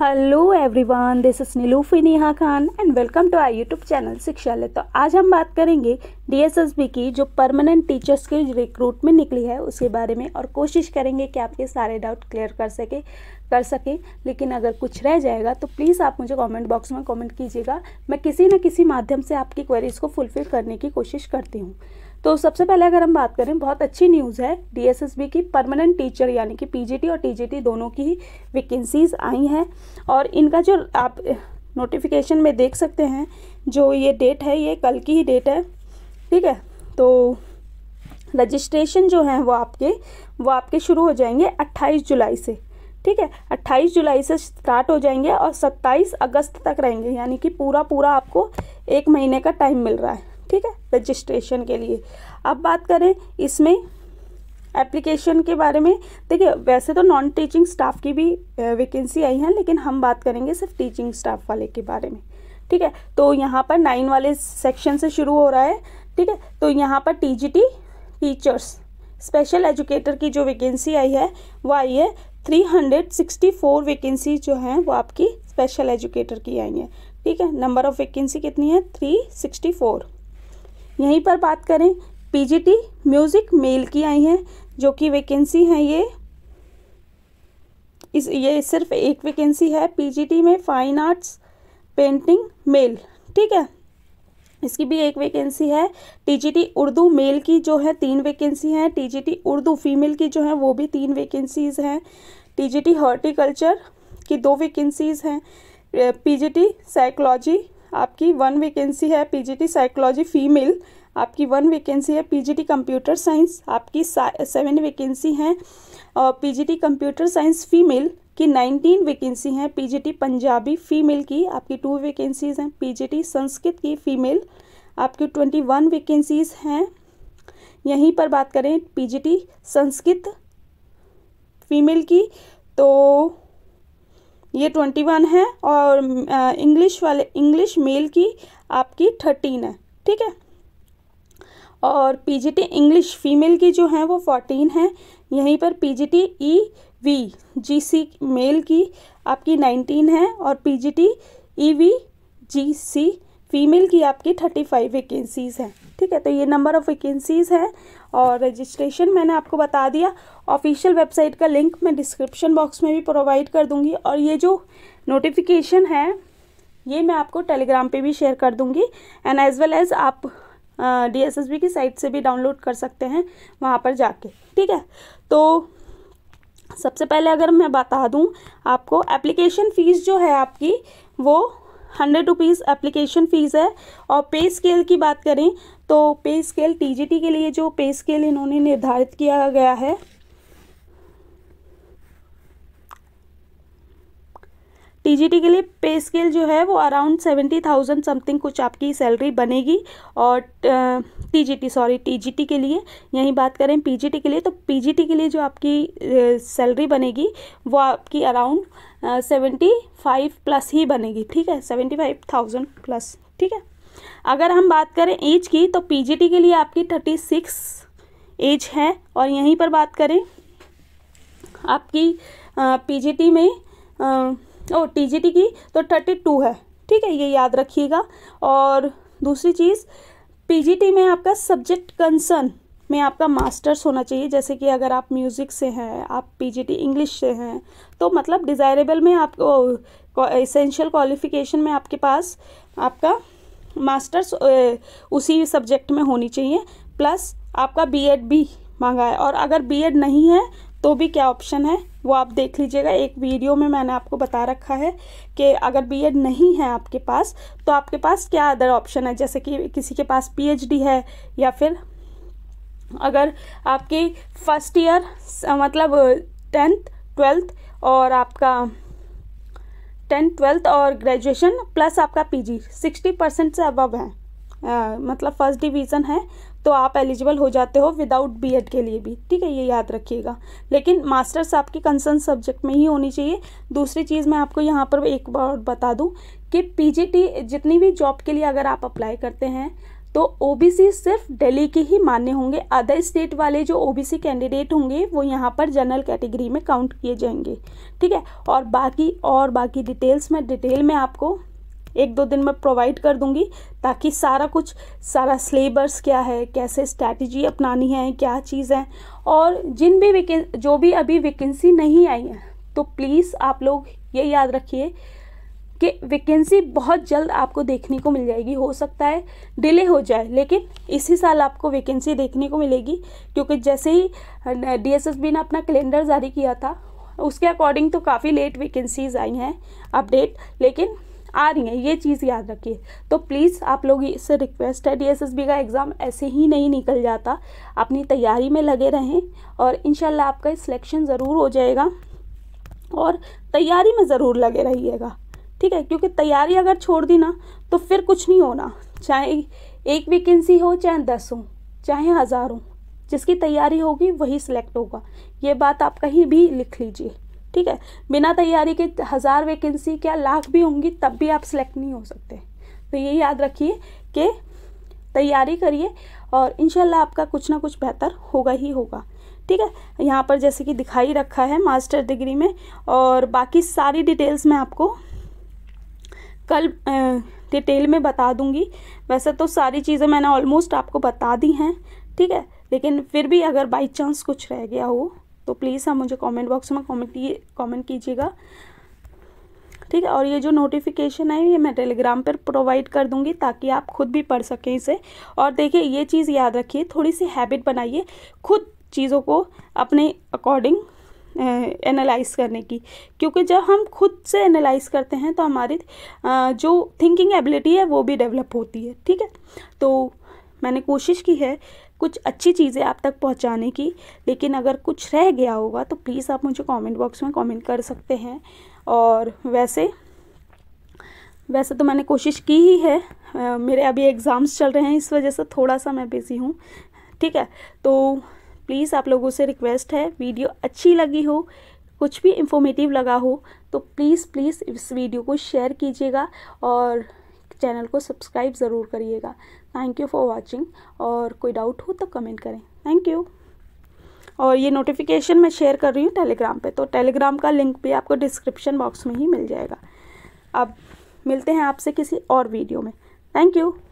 hello everyone this is Nilufi Neha Khan and welcome to I YouTube channel Shikshalaya तो आज हम बात करेंगे डीएसएसबी की जो परमानेंट टीचर्स की रिक्रूटमेंट निकली है उसके बारे में और कोशिश करेंगे कि आपके सारे डाउट क्लियर कर सके कर सके लेकिन अगर कुछ रह जाएगा तो प्लीज़ आप मुझे कमेंट बॉक्स में कमेंट कीजिएगा मैं किसी न किसी माध्यम से आपकी क्वेरीज़ को फुलफ़िल करने की कोशिश करती हूँ तो सबसे पहले अगर हम बात करें बहुत अच्छी न्यूज़ है डीएसएसबी की परमानेंट टीचर यानी कि पीजीटी और टीजीटी दोनों की ही वैकेंसीज़ आई हैं और इनका जो आप नोटिफिकेशन में देख सकते हैं जो ये डेट है ये कल की ही डेट है ठीक है तो रजिस्ट्रेशन जो है वो आपके वो आपके शुरू हो जाएंगे 28 जुलाई से ठीक है 28 जुलाई से स्टार्ट हो जाएंगे और 27 अगस्त तक रहेंगे यानी कि पूरा पूरा आपको एक महीने का टाइम मिल रहा है ठीक है रजिस्ट्रेशन के लिए अब बात करें इसमें एप्लीकेशन के बारे में देखिए वैसे तो नॉन टीचिंग स्टाफ की भी वैकेंसी आई है लेकिन हम बात करेंगे सिर्फ टीचिंग स्टाफ वाले के बारे में ठीक है तो यहाँ पर नाइन वाले सेक्शन से शुरू हो रहा है ठीक है तो यहाँ पर टीजीटी टीचर्स स्पेशल एजुकेटर की जो वैकेंसी आई है वो आई है फोर वैकेंसी जो है वो आपकी स्पेशल एजुकेटर की आई है ठीक है नंबर ऑफ़ वैकेंसी कितनी है फोर यहीं पर बात करें पीजीटी म्यूज़िक मेल की आई हैं जो कि वैकेंसी हैं ये इस ये सिर्फ एक वैकेंसी है पीजीटी में फाइन आर्ट्स पेंटिंग मेल ठीक है इसकी भी एक वैकेंसी है टीजीटी उर्दू मेल की जो है तीन वैकेंसी हैं टीजीटी उर्दू फीमेल की जो है वो भी तीन वैकेंसीज़ हैं टीजीटी हॉर्टिकल्चर की दो वैकेंसीज़ हैं पीजीटी साइकोलॉजी आपकी वन वैकेंसी है पीजीटी साइकोलॉजी फीमेल आपकी वन वैकेंसी है पीजीटी कंप्यूटर साइंस आपकी सेवन वैकेंसी हैं पीजीटी कंप्यूटर साइंस फीमेल की नाइनटीन वैकेंसी हैं पीजीटी पंजाबी फ़ीमेल की आपकी टू वैकेंसीज़ हैं पीजीटी संस्कृत की फ़ीमेल आपकी ट्वेंटी वन वैकेंसीज़ हैं यहीं पर बात करें पीजीटी संस्कृत फीमेल की तो ये ट्वेंटी वन है और इंग्लिश वाले इंग्लिश मेल की आपकी थर्टीन है ठीक है और पीजीटी इंग्लिश फीमेल की जो है वो फोर्टीन है यहीं पर PGT E V GC male की आपकी नाइनटीन है और PGT E V G C female की आपकी थर्टी फाइव वेकेंसीज़ हैं ठीक है तो ये नंबर ऑफ़ वेकेंसीज़ हैं और रजिस्ट्रेशन मैंने आपको बता दिया ऑफिशियल वेबसाइट का लिंक मैं डिस्क्रिप्शन बॉक्स में भी प्रोवाइड कर दूँगी और ये जो नोटिफिकेशन है ये मैं आपको टेलीग्राम पे भी शेयर कर दूंगी एंड एज वेल एज़ आप एस बी की साइट से भी डाउनलोड कर सकते हैं वहाँ पर जाके ठीक है तो सबसे पहले अगर मैं बता दूँ आपको एप्लीकेशन फ़ीस जो है आपकी वो हंड्रेड रुपीज़ एप्लीकेशन फ़ीस है और पे स्केल की बात करें तो पे स्केल टीजीटी के लिए जो पे स्केल इन्होंने निर्धारित किया गया है टीजीटी के लिए पे स्केल जो है वो अराउंड सेवेंटी थाउजेंड समथिंग कुछ आपकी सैलरी बनेगी और टीजीटी सॉरी टीजीटी के लिए यहीं बात करें पीजीटी के लिए तो पीजीटी के लिए जो आपकी सैलरी बनेगी वो आपकी अराउंड सेवेंटी फाइव प्लस ही बनेगी ठीक है सेवेंटी फाइव थाउजेंड प्लस ठीक है अगर हम बात करें एज की तो पीजीटी के लिए आपकी थर्टी सिक्स एज है और यहीं पर बात करें आपकी पीजीटी में और टीजीटी की तो थर्टी टू है ठीक है ये याद रखिएगा और दूसरी चीज़ पीजीटी में आपका सब्जेक्ट कंसर्न में आपका मास्टर्स होना चाहिए जैसे कि अगर आप म्यूज़िक से हैं आप पीजीटी इंग्लिश से हैं तो मतलब डिज़ायरेबल में आप इसेंशियल क्वालिफिकेशन में आपके पास आपका मास्टर्स उसी सब्जेक्ट में होनी चाहिए प्लस आपका बीएड भी मांगा है और अगर बीएड नहीं है तो भी क्या ऑप्शन है वो आप देख लीजिएगा एक वीडियो में मैंने आपको बता रखा है कि अगर बीएड नहीं है आपके पास तो आपके पास क्या अदर ऑप्शन है जैसे कि किसी के पास पीएचडी है या फिर अगर आपकी फर्स्ट ईयर मतलब टेंथ ट्वेल्थ और आपका टेंथ ट्वेल्थ और ग्रेजुएशन प्लस आपका पीजी सिक्सटी परसेंट से अबव है आ, मतलब फर्स्ट डिवीज़न है तो आप एलिजिबल हो जाते हो विदाउट बीएड के लिए भी ठीक है ये याद रखिएगा लेकिन मास्टर्स आपकी कंसर्न सब्जेक्ट में ही होनी चाहिए दूसरी चीज़ मैं आपको यहाँ पर एक बार बता दूँ कि पीजीटी जितनी भी जॉब के लिए अगर आप अप्लाई करते हैं तो ओबीसी सिर्फ दिल्ली के ही मान्य होंगे अदर स्टेट वाले जो ओबीसी कैंडिडेट होंगे वो यहाँ पर जनरल कैटेगरी में काउंट किए जाएंगे ठीक है और बाकी और बाकी डिटेल्स में डिटेल में आपको एक दो दिन में प्रोवाइड कर दूंगी ताकि सारा कुछ सारा सिलेबस क्या है कैसे स्ट्रैटेजी अपनानी है क्या चीज़ है और जिन भी वेकें जो भी अभी वैकेंसी नहीं आई है तो प्लीज़ आप लोग ये याद रखिए कि वैकेंसी बहुत जल्द आपको देखने को मिल जाएगी हो सकता है डिले हो जाए लेकिन इसी साल आपको वैकेंसी देखने को मिलेगी क्योंकि जैसे ही डीएसएसबी ने अपना कैलेंडर जारी किया था उसके अकॉर्डिंग तो काफ़ी लेट वैकेंसीज आई हैं अपडेट लेकिन आ रही हैं ये चीज़ याद रखिए तो प्लीज़ आप लोग इससे रिक्वेस्ट है डी का एग्ज़ाम ऐसे ही नहीं निकल जाता अपनी तैयारी में लगे रहें और इन आपका सिलेक्शन ज़रूर हो जाएगा और तैयारी में ज़रूर लगे रहिएगा ठीक है क्योंकि तैयारी अगर छोड़ दी ना तो फिर कुछ नहीं होना चाहे एक वैकेंसी हो चाहे दस हो चाहे हज़ार हो जिसकी तैयारी होगी वही सिलेक्ट होगा ये बात आप कहीं भी लिख लीजिए ठीक है बिना तैयारी के हज़ार वैकेंसी क्या लाख भी होंगी तब भी आप सिलेक्ट नहीं हो सकते तो ये याद रखिए कि तैयारी करिए और इन आपका कुछ ना कुछ बेहतर होगा ही होगा ठीक है यहाँ पर जैसे कि दिखाई रखा है मास्टर डिग्री में और बाकी सारी डिटेल्स मैं आपको कल डिटेल में बता दूंगी वैसे तो सारी चीज़ें मैंने ऑलमोस्ट आपको बता दी हैं ठीक है लेकिन फिर भी अगर बाई चांस कुछ रह गया हो तो प्लीज़ आप मुझे कमेंट बॉक्स में कमेंट कमेंट कीजिएगा ठीक है और ये जो नोटिफिकेशन है ये मैं टेलीग्राम पर प्रोवाइड कर दूंगी ताकि आप खुद भी पढ़ सकें इसे और देखिए ये चीज़ याद रखिए थोड़ी सी हैबिट बनाइए खुद चीज़ों को अपने अकॉर्डिंग एनालाइज करने की क्योंकि जब हम खुद से एनालाइज करते हैं तो हमारी जो थिंकिंग एबिलिटी है वो भी डेवलप होती है ठीक है तो मैंने कोशिश की है कुछ अच्छी चीज़ें आप तक पहुंचाने की लेकिन अगर कुछ रह गया होगा तो प्लीज़ आप मुझे कमेंट बॉक्स में कमेंट कर सकते हैं और वैसे वैसे तो मैंने कोशिश की ही है आ, मेरे अभी एग्ज़ाम्स चल रहे हैं इस वजह से थोड़ा सा मैं बिज़ी हूँ ठीक है तो प्लीज़ आप लोगों से रिक्वेस्ट है वीडियो अच्छी लगी हो कुछ भी इंफॉर्मेटिव लगा हो तो प्लीज़ प्लीज़ इस वीडियो को शेयर कीजिएगा और चैनल को सब्सक्राइब ज़रूर करिएगा थैंक यू फॉर वॉचिंग और कोई डाउट हो तो कमेंट करें थैंक यू और ये नोटिफिकेशन मैं शेयर कर रही हूँ टेलीग्राम पे तो टेलीग्राम का लिंक भी आपको डिस्क्रिप्शन बॉक्स में ही मिल जाएगा अब मिलते हैं आपसे किसी और वीडियो में थैंक यू